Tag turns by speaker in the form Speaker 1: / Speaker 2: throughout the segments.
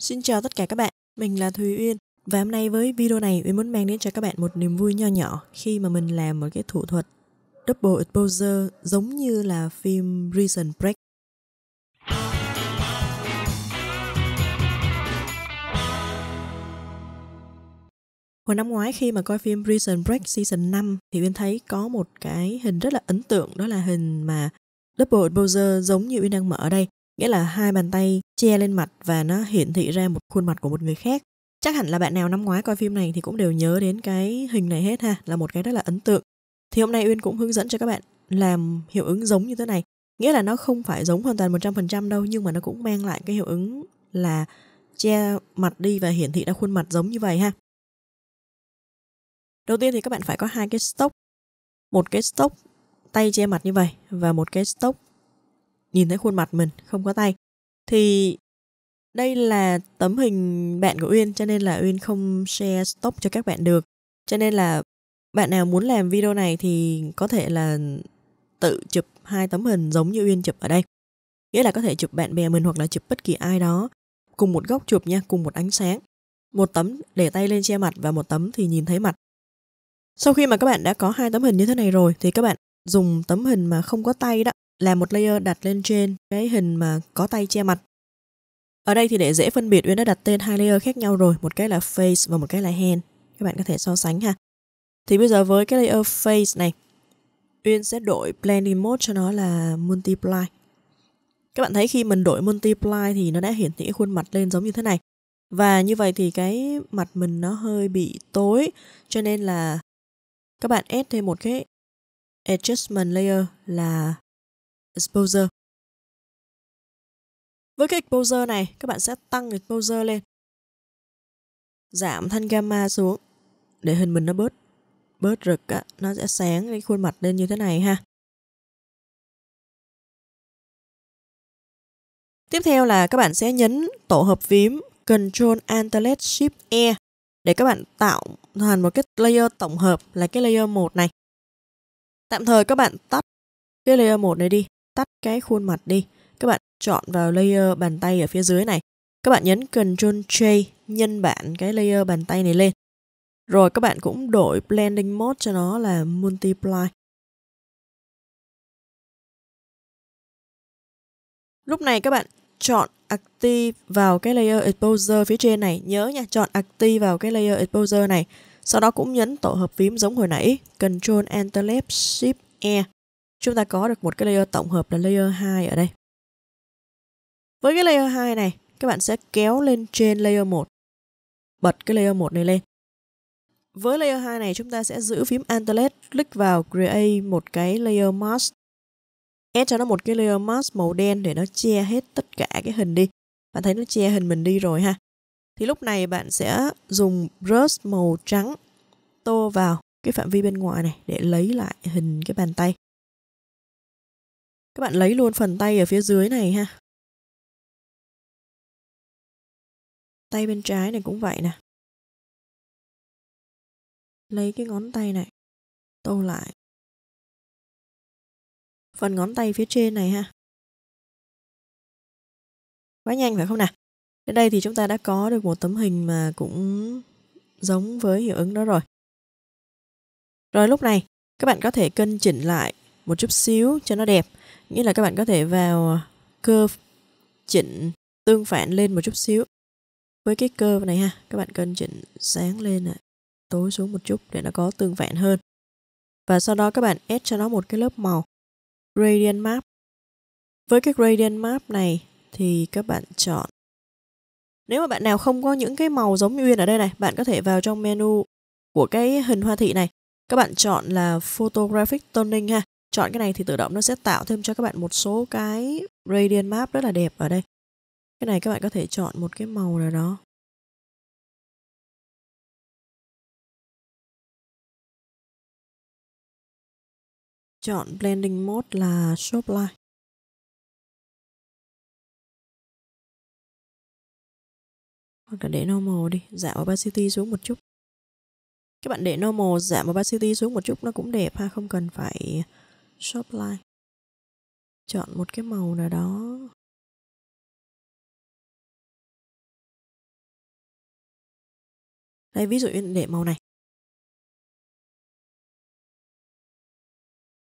Speaker 1: Xin chào tất cả các bạn, mình là Thùy Uyên Và hôm nay với video này Uyên muốn mang đến cho các bạn một niềm vui nho nhỏ Khi mà mình làm một cái thủ thuật Double Exposure giống như là phim reason Break Hồi năm ngoái khi mà coi phim Prison Break Season 5 thì Uyên thấy có một cái hình rất là ấn tượng đó là hình mà Double Exposure giống như Uyên đang mở ở đây nghĩa là hai bàn tay che lên mặt và nó hiển thị ra một khuôn mặt của một người khác. Chắc hẳn là bạn nào năm ngoái coi phim này thì cũng đều nhớ đến cái hình này hết ha, là một cái rất là ấn tượng. Thì hôm nay Uyên cũng hướng dẫn cho các bạn làm hiệu ứng giống như thế này. Nghĩa là nó không phải giống hoàn toàn 100% đâu nhưng mà nó cũng mang lại cái hiệu ứng là che mặt đi và hiển thị ra khuôn mặt giống như vậy ha. Đầu tiên thì các bạn phải có hai cái stop, Một cái stop tay che mặt như vậy và một cái stop nhìn thấy khuôn mặt mình không có tay thì đây là tấm hình bạn của Uyên cho nên là Uyên không share stock cho các bạn được cho nên là bạn nào muốn làm video này thì có thể là tự chụp hai tấm hình giống như Uyên chụp ở đây nghĩa là có thể chụp bạn bè mình hoặc là chụp bất kỳ ai đó cùng một góc chụp nha cùng một ánh sáng một tấm để tay lên che mặt và một tấm thì nhìn thấy mặt sau khi mà các bạn đã có hai tấm hình như thế này rồi thì các bạn dùng tấm hình mà không có tay đó là một layer đặt lên trên cái hình mà có tay che mặt. Ở đây thì để dễ phân biệt Uyên đã đặt tên hai layer khác nhau rồi, một cái là face và một cái là hand. Các bạn có thể so sánh ha. Thì bây giờ với cái layer face này, Uyên sẽ đổi blending mode cho nó là multiply. Các bạn thấy khi mình đổi multiply thì nó đã hiển thị khuôn mặt lên giống như thế này. Và như vậy thì cái mặt mình nó hơi bị tối cho nên
Speaker 2: là các bạn add thêm một cái adjustment layer là exposure. Với cái exposure này, các bạn sẽ tăng exposure lên. Giảm thanh gamma xuống để hình mình nó bớt bớt rực á, nó sẽ sáng cái khuôn mặt lên như thế này ha. Tiếp theo là các bạn sẽ nhấn tổ hợp phím Ctrl Alt Shift E để các bạn tạo thành một cái layer
Speaker 1: tổng hợp là cái layer 1 này. Tạm thời các bạn tắt cái layer 1 này đi tắt cái khuôn mặt đi. Các bạn chọn vào layer bàn tay ở phía dưới này. Các bạn nhấn Ctrl J nhân bản cái layer bàn tay này lên. Rồi các bạn cũng đổi
Speaker 2: blending mode cho nó là multiply. Lúc này các bạn chọn Active vào cái
Speaker 1: layer exposure phía trên này. Nhớ nha, chọn Active vào cái layer exposure này. Sau đó cũng nhấn tổ hợp phím giống hồi nãy, Ctrl Enter Left Shift E chúng ta có được một cái layer
Speaker 2: tổng hợp là layer 2 ở đây. Với cái layer 2 này, các bạn sẽ kéo lên trên layer 1. Bật cái layer 1 này lên. Với layer 2
Speaker 1: này chúng ta sẽ giữ phím Alt click vào create một cái layer mask. Add cho nó một cái layer mask màu đen để nó che hết tất cả cái hình đi. Bạn thấy nó che hình mình đi rồi ha. Thì lúc này bạn sẽ dùng brush màu trắng tô
Speaker 2: vào cái phạm vi bên ngoài này để lấy lại hình cái bàn tay.
Speaker 3: Các bạn lấy luôn phần tay ở phía dưới này ha. Tay bên trái này cũng vậy nè. Lấy cái ngón tay này, tô lại. Phần ngón tay phía trên này ha. Quá nhanh phải không nào? Đến đây
Speaker 2: thì chúng ta đã có được một tấm hình mà cũng giống với hiệu ứng đó rồi.
Speaker 1: Rồi lúc này, các bạn có thể cân chỉnh lại một chút xíu cho nó đẹp nghĩa là các bạn có thể vào à, curve chỉnh tương phản lên một chút xíu với cái curve này ha các bạn cần chỉnh sáng lên này, tối xuống một chút để nó
Speaker 2: có tương phản hơn và sau đó các bạn add cho nó một cái lớp màu gradient map với cái gradient map này thì các bạn chọn
Speaker 1: nếu mà bạn nào không có những cái màu giống như Uyên ở đây này, bạn có thể vào trong menu của cái hình hoa thị này. Các bạn chọn là Photographic Toning ha chọn cái này thì tự động nó sẽ tạo thêm cho
Speaker 2: các bạn một số cái gradient map rất là đẹp ở đây cái này các bạn có thể chọn một cái
Speaker 3: màu nào đó chọn blending mode là shop line hoặc là để normal đi giảm opacity xuống một chút các bạn để normal
Speaker 2: giảm opacity xuống một chút nó cũng đẹp ha không cần phải shop
Speaker 3: chọn một cái màu nào đó đây ví dụ để màu này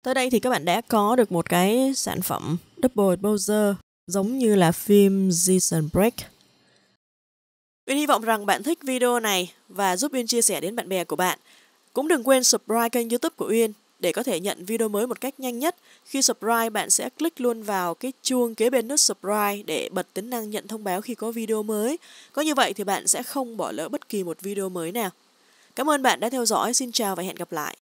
Speaker 3: tới đây thì các bạn đã có được một cái
Speaker 1: sản phẩm
Speaker 2: double exposure giống như là phim season Break
Speaker 1: Uyên hy vọng rằng bạn thích video này và giúp Uyên chia sẻ đến bạn bè của bạn. Cũng đừng quên subscribe kênh youtube của Uyên để có thể nhận video mới một cách nhanh nhất, khi subscribe bạn sẽ click luôn vào cái chuông kế bên nút subscribe để bật tính năng nhận thông báo khi có video mới. Có như vậy thì bạn sẽ không bỏ lỡ bất kỳ một video mới nào. Cảm ơn bạn đã theo dõi, xin chào và hẹn gặp lại.